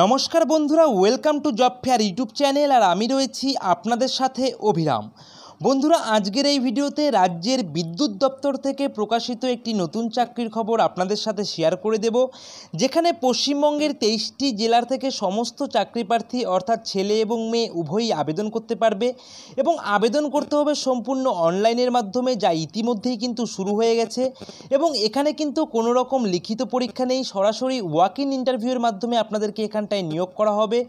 নমস্কার বন্ধুরা welcome to job fair YouTube channel আর আমি রয়েছি আপনাদের সাথে অভিরাম বন্ধুরা আজকের এই ভিডিওতে রাজ্যের বিদ্যুৎ দপ্তর থেকে প্রকাশিত একটি নতুন চাকরির খবর আপনাদের সাথে শেয়ার করে দেব যেখানে পশ্চিমবঙ্গের তেইশটি জেলার থেকে সমস্ত চাকরি প্রার্থী অর্থাৎ ছেলে এবং মেয়ে উভয়ই আবেদন করতে পারবে এবং আবেদন করতে হবে সম্পূর্ণ অনলাইনের মাধ্যমে যা ইতিমধ্যেই কিন্তু শুরু হয়ে গেছে এবং এখানে কিন্তু কোনো রকম লিখিত পরীক্ষা নেই সরাসরি ওয়াক ইন ইন্টারভিউয়ের মাধ্যমে আপনাদেরকে এখানটায় নিয়োগ করা হবে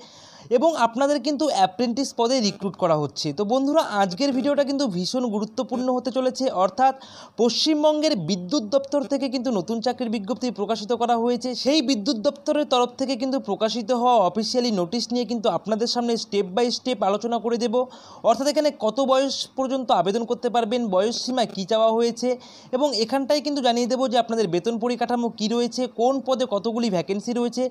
এবং আপনাদের কিন্তু অ্যাপ্রেন্টিস পদে রিক্রুট করা হচ্ছে তো বন্ধুরা আজকের ভিডিওটা কিন্তু ভীষণ গুরুত্বপূর্ণ হতে চলেছে অর্থাৎ পশ্চিমবঙ্গের বিদ্যুৎ দপ্তর থেকে কিন্তু নতুন চাকরির বিজ্ঞপ্তি প্রকাশিত করা হয়েছে সেই বিদ্যুৎ দপ্তরের তরফ থেকে কিন্তু প্রকাশিত হওয়া অফিসিয়ালি নোটিশ নিয়ে কিন্তু আপনাদের সামনে স্টেপ বাই স্টেপ আলোচনা করে দেব অর্থাৎ এখানে কত বয়স পর্যন্ত আবেদন করতে পারবেন বয়স সীমা কী চাওয়া হয়েছে এবং এখানটাই কিন্তু জানিয়ে দেবো যে আপনাদের বেতন পরিকাঠামো কী রয়েছে কোন পদে কতগুলি ভ্যাকেন্সি রয়েছে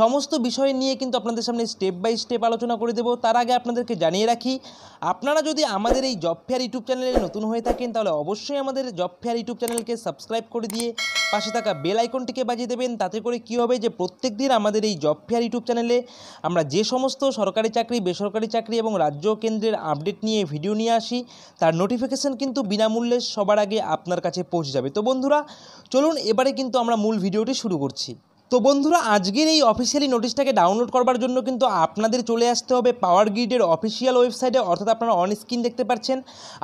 সমস্ত বিষয় নিয়ে কিন্তু আপনাদের সামনে স্টেপ বাই স্টেপ আলোচনা করে দেবো তার আগে আপনাদেরকে জানিয়ে রাখি আপনারা যদি আমাদের এই জব ফেয়ার ইউটিউব চ্যানেলে নতুন হয়ে থাকেন তাহলে অবশ্যই আমাদের জব ফেয়ার ইউটিউব চ্যানেলকে সাবস্ক্রাইব করে দিয়ে পাশে থাকা বেল আইকনটিকে বাজিয়ে দেবেন তাতে করে কি হবে যে প্রত্যেক দিন আমাদের এই জব ফেয়ার ইউটিউব চ্যানেলে আমরা যে সমস্ত সরকারি চাকরি বেসরকারি চাকরি এবং রাজ্য কেন্দ্রের আপডেট নিয়ে ভিডিও নিয়ে আসি তার নোটিফিকেশান কিন্তু বিনামূল্যে সবার আগে আপনার কাছে পৌঁছে যাবে তো বন্ধুরা চলুন এবারে কিন্তু আমরা মূল ভিডিওটি শুরু করছি তো বন্ধুরা আজকের এই অফিসিয়ালি নোটিশটাকে ডাউনলোড করবার জন্য কিন্তু আপনাদের চলে আসতে হবে পাওয়ার গ্রিডের অফিসিয়াল ওয়েবসাইটে অর্থাৎ আপনারা অন স্ক্রিন দেখতে পাচ্ছেন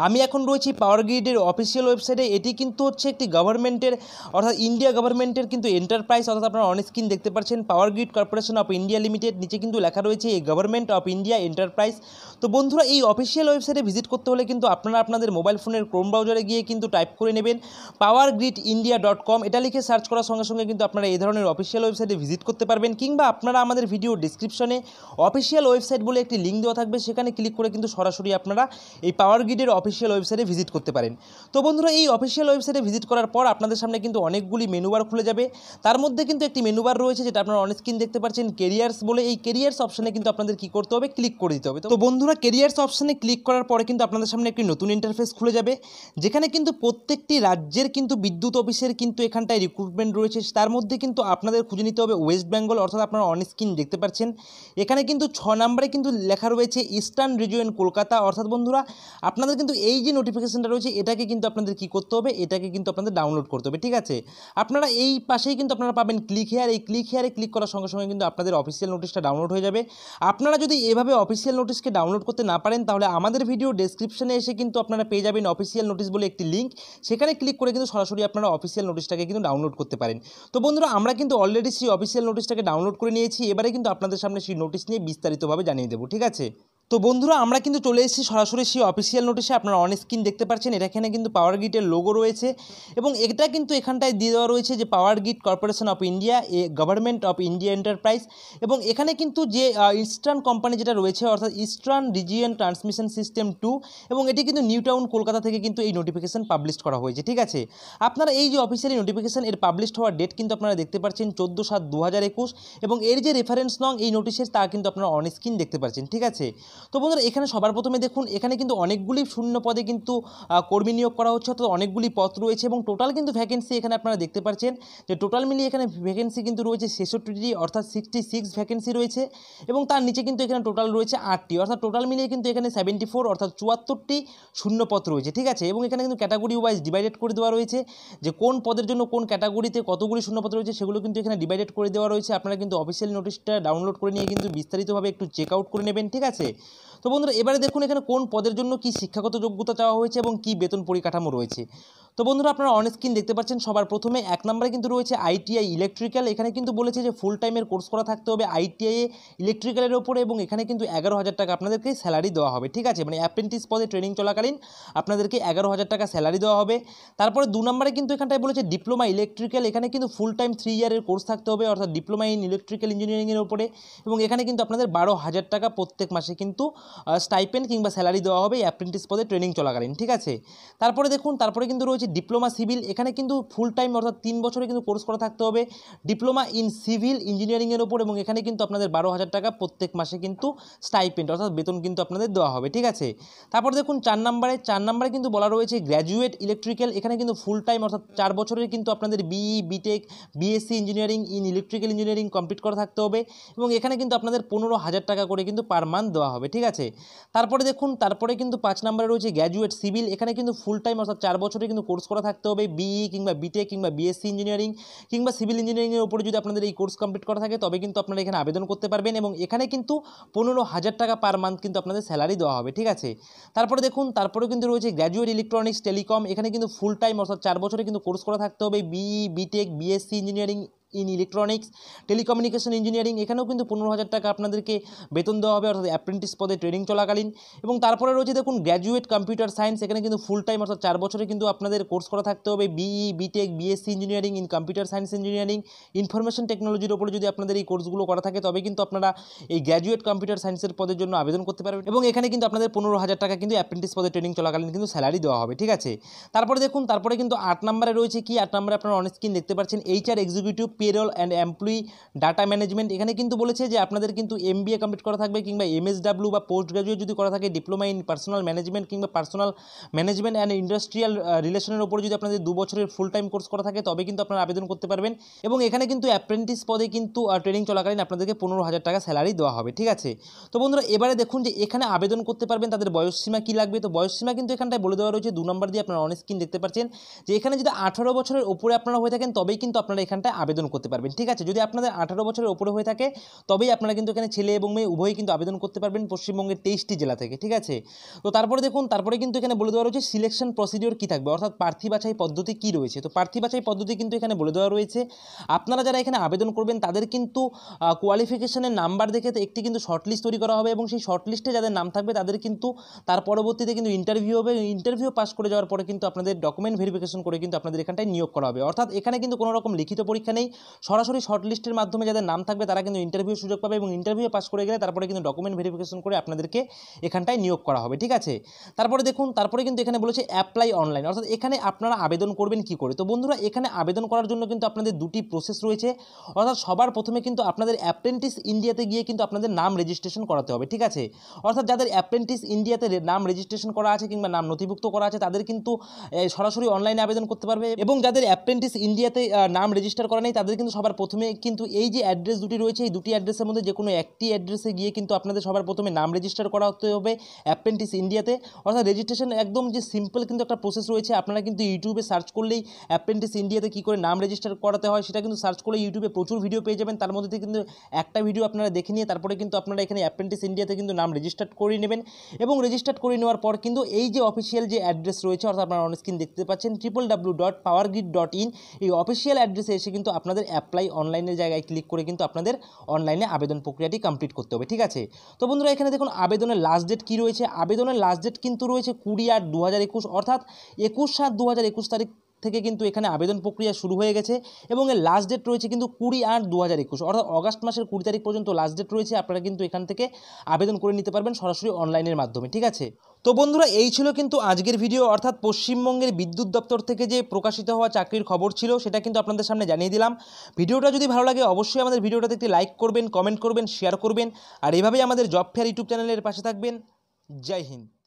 আমি এখন রয়েছি পাওয়ার গ্রিডের অফিসিয়াল ওয়েবসাইটে এটি কিন্তু হচ্ছে একটি গভর্নমেন্টের অর্থাৎ ইন্ডিয়া গভর্নমেন্টের কিন্তু এন্টারপ্রাইজ অর্থাৎ আপনারা অন স্ক্রিন দেখতে পাচ্ছেন power grid corporation of India limited নিচে কিন্তু লেখা রয়েছে এই গভর্নমেন্ট অফ ইন্ডিয়া এন্টারপ্রাইজ তো বন্ধুরা এই অফিসিয়াল ওয়েবসাইটে ভিজিট করতে হলে কিন্তু আপনারা আপনাদের মোবাইল ফোনের ক্রোম ব্রাউজারে গিয়ে কিন্তু টাইপ করে নেবেন power grid India dot com এটা লিখে সার্চ করার সঙ্গে সঙ্গে কিন্তু আপনারা এই ধরনের অফিসিয়াল অফিসিয়াল ওয়েবসাইটে ভিজিট করতে পারবেন কিংবা আপনারা আমাদের ভিডিও ডিসক্রিপশনে অফিসিয়াল ওয়েবসাইট বলে একটি লিঙ্ক দেওয়া থাকবে সেখানে ক্লিক করে কিন্তু সরাসরি আপনারা এই পাওয়ার গ্রিডের অফিসিয়াল ওয়েবসাইটে ভিজিট করতে পারেন তো বন্ধুরা এই অফিসিয়াল ওয়েবসাইটে ভিজিট করার পর আপনাদের সামনে কিন্তু অনেকগুলি মেনুবার খুলে যাবে তার মধ্যে কিন্তু একটি মেনুবার রয়েছে যেটা আপনারা অনেক স্ক্রিন দেখতে পাচ্ছেন কেরিয়ার্স বলে এই কেরিয়ার্স অপশানে কিন্তু আপনাদের কি করতে হবে ক্লিক করে দিতে হবে তো বন্ধুরা কেরিয়ার্স অপশানে ক্লিক করার পরে কিন্তু আপনাদের সামনে একটি নতুন ইন্টারফেস খুলে যাবে যেখানে কিন্তু প্রত্যেকটি রাজ্যের কিন্তু বিদ্যুৎ অফিসের কিন্তু এখানটায় রিক্রুটমেন্ট রয়েছে তার মধ্যে কিন্তু আপনাদের খুঁজে নিতে হবে ওয়েস্ট বেঙ্গল অর্থাৎ আপনারা অন স্ক্রিন দেখতে পাচ্ছেন এখানে কিন্তু ছ নম্বরে কিন্তু লেখা রয়েছে ইস্টার্ন রিজিওন কলকাতা অর্থাৎ বন্ধুরা আপনাদের কিন্তু এই যে নোটিফিকেশানটা রয়েছে এটাকে কিন্তু আপনাদের কি করতে হবে এটাকে কিন্তু আপনাদের ডাউনলোড করতে হবে ঠিক আছে আপনারা এই পাশেই কিন্তু আপনারা পাবেন ক্লিক হেয়ার এই ক্লিক হেয়ারে ক্লিক করার সঙ্গে সঙ্গে কিন্তু আপনাদের অফিসিয়াল নোটিশটা ডাউনলোড হয়ে যাবে আপনারা যদি এভাবে অফিসিয়াল নোটিশকে ডাউনলোড করতে না পারেন তাহলে আমাদের ভিডিও ডেসক্রিপশানে এসে কিন্তু আপনারা পেয়ে যাবেন অফিসিয়াল নোটিশ বলে একটি লিঙ্ক সেখানে ক্লিক করে কিন্তু সরাসরি আপনারা অফিসিয়াল নোটিশটাকে কিন্তু ডাউনলোড করতে পারেন তো বন্ধুরা আমরা কিন্তু অলরেডি সেই অফিসিয়াল নোটিশটাকে ডাউনলোড করে নিয়েছি এবারে কিন্তু আপনাদের সামনে সেই নোটিশ নিয়ে বিস্তারিতভাবে জানিয়ে দেবো ঠিক আছে তো বন্ধুরা আমরা কিন্তু চলে এসেছি সরাসরি সেই অফিসিয়াল নোটিশে আপনারা অন স্ক্রিন দেখতে পাচ্ছেন এটা এখানে কিন্তু পাওয়ার গ্রিডের লোগো রয়েছে এবং এটা কিন্তু এখানটায় দিয়ে দেওয়া রয়েছে যে power grid corporation of India a government of India enterprise এবং এখানে কিন্তু যে ইস্টার্ন কোম্পানি যেটা রয়েছে অর্থাৎ eastern region transmission system two এবং এটি কিন্তু নিউ টাউন কলকাতা থেকে কিন্তু এই নোটিফিকেশান পাবলিশ করা হয়েছে ঠিক আছে আপনারা এই যে অফিসিয়ালি নোটিফিকেশান এর পাবলিশ হওয়ার ডেট কিন্তু আপনারা দেখতে পাচ্ছেন চোদ্দো সাত দু এবং এর যে রেফারেন্স নং এই নোটিশের তা কিন্তু আপনারা অন স্ক্রিন দেখতে পাচ্ছেন ঠিক আছে তো বন্ধুরা এখানে সবার প্রথমে দেখুন এখানে কিন্তু অনেকগুলি শূন্য পদে কিন্তু কর্মী নিয়োগ করা হচ্ছে অর্থাৎ অনেকগুলি পদ রয়েছে এবং টোটাল কিন্তু ভ্যাকেন্সি এখানে আপনারা দেখতে পাচ্ছেন যে টোটাল মিলিয়ে এখানে ভ্যাকেন্সি কিন্তু রয়েছে ছেষট্টিটি অর্থাৎ সিক্সটি সিক্স ভ্যাকেন্সি রয়েছে এবং তার নিচে কিন্তু এখানে টোটাল রয়েছে আটটি অর্থাৎ টোটাল মিলিয়ে কিন্তু এখানে সেভেন্টি ফোর অর্থাৎ চুয়াত্তরটি শূন্যপদ রয়েছে ঠিক আছে এবং এখানে কিন্তু ক্যাটাগরি ওয়াইজ ডিভাইডেড করে দেওয়া রয়েছে যে কোন পদের জন্য কোন ক্যাটাগরিতে কতগুলি শূন্যপদ রয়েছে সেগুলো কিন্তু এখানে ডিভাইডেড করে দেওয়া রয়েছে আপনারা কিন্তু অফিসিয়াল নোটিশটা ডাউনলোড করে নিয়ে কিন্তু বিস্তারিতভাবে একটু চেক আউট করে নেবেন ঠিক আছে তো বন্ধুরা এবারে দেখুন এখানে কোন পদের জন্য কি শিক্ষাগত যোগ্যতা চাওয়া হয়েছে এবং কি বেতন পরিকাঠামো রয়েছে তো বন্ধুরা আপনারা অনেক স্ক্রিন দেখতে পাচ্ছেন সবার প্রথমে এক নম্বরে কিন্তু রয়েছে আইটিআই ইলেকট্রিক্যাল এখানে কিন্তু বলেছে যে ফুল টাইমের কোর্স করা থাকতে হবে আইটিআইয়ে ইলেকট্রিক্যালের ওপরে এবং এখানে কিন্তু এগারো হাজার টাকা আপনাদেরকে স্যালারি দেওয়া হবে ঠিক আছে মানে অ্যাপ্রেন্টিস পদে ট্রেনিং চলাকালীন আপনাদেরকে এগারো হাজার টাকা স্যালারি দেওয়া হবে তারপরে দু নম্বরে কিন্তু এখানটায় বলেছে ডিপ্লোমা ইলেকট্রিক্যাল এখানে কিন্তু ফুল টাইম থ্রি ইয়ারের কোর্স থাকতে হবে অর্থাৎ ডিপ্লোমা ইন ইলেকট্রিক্যাল ইঞ্জিনিয়ারিংয়ের ওপরে এবং এখানে কিন্তু আপনাদের বারো হাজার টাকা প্রত্যেক মাসে কিন্তু কিন্তু স্টাইপেন্ড কিংবা স্যালারি দেওয়া হবে অ্যাপ্রেন্টিস পদে ট্রেনিং চলাকালীন ঠিক আছে তারপরে দেখুন তারপরে কিন্তু রয়েছে ডিপ্লোমা সিভিল এখানে কিন্তু ফুল টাইম অর্থাৎ তিন বছরে কিন্তু কোর্স করা থাকতে হবে ডিপ্লোমা ইন সিভিল ইঞ্জিনিয়ারিংয়ের ওপর এবং এখানে কিন্তু আপনাদের বারো হাজার টাকা প্রত্যেক মাসে কিন্তু স্টাইপেন্ড অর্থাৎ বেতন কিন্তু আপনাদের দেওয়া হবে ঠিক আছে তারপর দেখুন চার নম্বরে চার নম্বরে কিন্তু বলা রয়েছে গ্র্যাজুয়েট ইলেকট্রিক্যাল এখানে কিন্তু ফুল টাইম অর্থাৎ চার বছরের কিন্তু আপনাদের BE BTech BSc engineering in electrical engineering complete করা থাকতে হবে এবং এখানে কিন্তু আপনাদের পনেরো হাজার টাকা করে কিন্তু পার মান্থ দেওয়া হবে ঠিক আছে তারপরে দেখুন তারপরে কিন্তু পাঁচ নম্বরে রয়েছে গ্র্যাজুয়েট সিভিল এখানে কিন্তু ফুল টাইম অর্থাৎ চার বছরে কিন্তু কোর্স করা থাকতে হবে বিই e কিংবা বিটে কিংবা বিএসসি ইঞ্জিনিয়ারিং কিংবা সিভিল ইঞ্জিনিয়ারিংয়ের উপরে যদি আপনাদের এই কোর্স কমপ্লিট করা থাকে তবে কিন্তু আপনারা এখানে আবেদন করতে পারবেন এবং এখানে কিন্তু পনেরো হাজার টাকা পার মান্থ কিন্তু আপনাদের স্যালারি দেওয়া হবে ঠিক আছে তারপরে দেখুন তারপরে কিন্তু রয়েছে গ্র্যাজুয়েট ইলেকট্রনিক্স টেলিকম এখানে কিন্তু ফুল টাইম অর্থাৎ চার বছরে কিন্তু কোর্স করা থাকতে হবে BE BTech BSc engineering in electronics telecommunication engineering এখানেও কিন্তু পনেরো হাজার টাকা আপনাদেরকে বেতন দেওয়া হবে অর্থাৎ অ্যাপ্রেন্টিস পদে ট্রেনিং চলাকালীন এবং তারপরে রয়েছে দেখুন গ্র্যাজুয়েট কম্পিউটার সায়েন্স এখানে কিন্তু ফুল টাইম অর্থাৎ চার বছরে কিন্তু আপনাদের কোর্স করা থাকতে হবে BE BTech BSc engineering in computer science engineering information টেকনোলজির ওপরে যদি আপনাদের এই কোর্সগুলো করা থাকে তবে কিন্তু আপনারা এই গ্র্যাজুয়েট কম্পিউটার সায়েন্সের পদের জন্য আবেদন করতে পারবেন এবং এখানে কিন্তু আপনাদের পনেরো হাজার টাকা কিন্তু অ্যাপ্রেন্টিস পদে ট্রেনিং চলাকালীন কিন্তু স্যালারি দেওয়া হবে ঠিক আছে তারপরে দেখুন তারপরে কিন্তু আট নম্বরে রয়েছে কি আট নম্বরে আপনারা অনেক স্ক্রিন দেখতে পাচ্ছেন HR executive payroll and employee data management এখানে কিন্তু বলেছে যে আপনাদের কিন্তু এমবিএ কমপ্লিট করা থাকবে কিংবা ডাব্লিউ বা পোস্ট গ্রাজুয়েট যদি করা থাকে ডিপ্লোমা ইন পার্সোনাল ম্যানেজমেন্ট কিংবা পার্সোনাল ম্যানেজমেন্ট অ্যান্ড ইন্ডাস্ট্রিয়াল রিলেশনের ওপর যদি আপনাদের দু বছরের ফুল টাইম কোর্স করা থাকে তবে কিন্তু আপনারা আবেদন করতে পারবেন এবং এখানে কিন্তু অ্যাপ্রেন্টিস পদে কিন্তু ট্রেনিং চলাকালীন আপনাদেরকে পনেরো হাজার টাকা স্যালারি দেওয়া হবে ঠিক আছে তো বন্ধুরা এবারে দেখুন যে এখানে আবেদন করতে পারবেন তাদের বয়সসীমা কী লাগবে তো বয়সসীমা কিন্তু এখানটায় বলে দেওয়া রয়েছে দু নম্বর দিয়ে আপনারা অনেক স্ক্রিন দেখতে পাচ্ছেন যে এখানে যদি আঠারো বছরের উপরে আপনারা হয়ে থাকেন তবেই কিন্তু আপনারা এখানটায় আবেদন আবেদন করতে পারবেন ঠিক আছে যদি আপনাদের আঠারো বছরের ওপরে হয়ে থাকে তবেই আপনারা কিন্তু এখানে ছেলে এবং মেয়ে উভয়ই কিন্তু আবেদন করতে পারবেন পশ্চিমবঙ্গের তেইশটি জেলা থেকে ঠিক আছে তো তারপরে দেখুন তারপরে কিন্তু এখানে বলে দেওয়া রয়েছে সিলেকশন প্রসিডিওর কী থাকবে অর্থাৎ প্রার্থী বাছাই পদ্ধতি কী রয়েছে তো প্রার্থী বাছাই পদ্ধতি কিন্তু এখানে বলে দেওয়া রয়েছে আপনারা যারা এখানে আবেদন করবেন তাদের কিন্তু কোয়ালিফিকেশনের নাম্বার দেখে একটি কিন্তু শর্টলিস্ট তৈরি করা হবে এবং সেই শর্টলিস্টে যাদের নাম থাকবে তাদের কিন্তু তার পরবর্তীতে কিন্তু ইন্টারভিউ হবে ইন্টারভিউ পাস করে যাওয়ার পরে কিন্তু আপনাদের ডকুমেন্ট ভেরিফিকেশন করে কিন্তু আপনাদের এখানটায় নিয়োগ করা হবে অর্থাৎ এখানে কিন্তু কোনো রকম লিখিত পরীক্ষা নেই সরাসরি শর্টলিস্টের মাধ্যমে যাদের নাম থাকবে তারা কিন্তু ইন্টারভিউ সুযোগ পাবে এবং ইন্টারভিউ পাস করে গেলে তারপরে কিন্তু ডকুমেন্ট ভেরিফিকেশন করে আপনাদেরকে এখানটায় নিয়োগ করা হবে ঠিক আছে তারপরে দেখুন তারপরে কিন্তু এখানে বলেছে অ্যাপ্লাই অনলাইন অর্থাৎ এখানে আপনারা আবেদন করবেন কি করে তো বন্ধুরা এখানে আবেদন করার জন্য কিন্তু আপনাদের দুটি প্রসেস রয়েছে অর্থাৎ সবার প্রথমে কিন্তু আপনাদের অ্যাপ্রেন্টিস ইন্ডিয়াতে গিয়ে কিন্তু আপনাদের নাম রেজিস্ট্রেশন করাতে হবে ঠিক আছে অর্থাৎ যাদের অ্যাপ্রেন্টিস ইন্ডিয়াতে নাম রেজিস্ট্রেশন করা আছে কিংবা নাম নথিভুক্ত করা আছে তাদের কিন্তু সরাসরি অনলাইনে আবেদন করতে পারবে এবং যাদের অ্যাপ্রেন্টিস ইন্ডিয়াতে নাম রেজিস্টার করা নেই তাদের তাদের কিন্তু সবার প্রথমে কিন্তু এই যে অ্যাড্রেস দুটি রয়েছে এই দুটি অ্যাড্রেসের মধ্যে যে কোনো একটি অ্যাড্রেসে গিয়ে কিন্তু আপনাদের সবার প্রথমে নাম রেজিস্টার করা হতে হবে অ্যাপেন্টিস ইন্ডিয়াতে অর্থাৎ রেজিস্ট্রেশন একদম যে সিম্পল কিন্তু একটা প্রসেস রয়েছে আপনারা কিন্তু ইউটিউবে সার্চ করলেই অ্যাপেন্টিস ইন্ডিয়াতে কী করে নাম রেজিস্টার করাতে হয় সেটা কিন্তু সার্চ করলে ইউটিউবে প্রচুর ভিডিও পেয়ে যাবেন তার মধ্যে কিন্তু একটা ভিডিও আপনারা দেখে নিয়ে তারপরে কিন্তু আপনারা এখানে অ্যাপেন্টিস ইন্ডিয়াতে কিন্তু নাম রেজিস্টার করে নেবেন এবং রেজিস্টার করে নেওয়ার পর কিন্তু এই যে অফিসিয়াল যে অ্যাড্রেস রয়েছে অর্থাৎ আপনারা অনস্ক্রিন দেখতে পাচ্ছেন triple W dot power grid dot in এই অফিসিয়াল অ্যাড্রেসে এসে কিন্তু আপনাদের আপনাদের অ্যাপ্লাই অনলাইনের জায়গায় ক্লিক করে কিন্তু আপনাদের অনলাইনে আবেদন প্রক্রিয়াটি কমপ্লিট করতে হবে ঠিক আছে তো বন্ধুরা এখানে দেখুন আবেদনের লাস্ট ডেট কী রয়েছে আবেদনের লাস্ট ডেট কিন্তু রয়েছে কুড়ি আট দু অর্থাৎ একুশ সাত দু তারিখ থেকে কিন্তু এখানে আবেদন প্রক্রিয়া শুরু হয়ে গেছে এবং এর লাস্ট ডেট রয়েছে কিন্তু কুড়ি আট দু হাজার একুশ অর্থাৎ অগাস্ট মাসের কুড়ি তারিখ পর্যন্ত লাস্ট ডেট রয়েছে আপনারা কিন্তু এখান থেকে আবেদন করে নিতে পারবেন সরাসরি অনলাইনের মাধ্যমে ঠিক আছে তো বন্ধুরা এই ছিল কিন্তু আজকের ভিডিও অর্থাৎ পশ্চিমবঙ্গের বিদ্যুৎ দপ্তর থেকে যে প্রকাশিত হওয়া চাকরির খবর ছিল সেটা কিন্তু আপনাদের সামনে জানিয়ে দিলাম ভিডিওটা যদি ভালো লাগে অবশ্যই আমাদের ভিডিওটাতে একটি লাইক করবেন কমেন্ট করবেন শেয়ার করবেন আর এভাবেই আমাদের জব ফেয়ার ইউটিউব চ্যানেলের পাশে থাকবেন জয় হিন্দ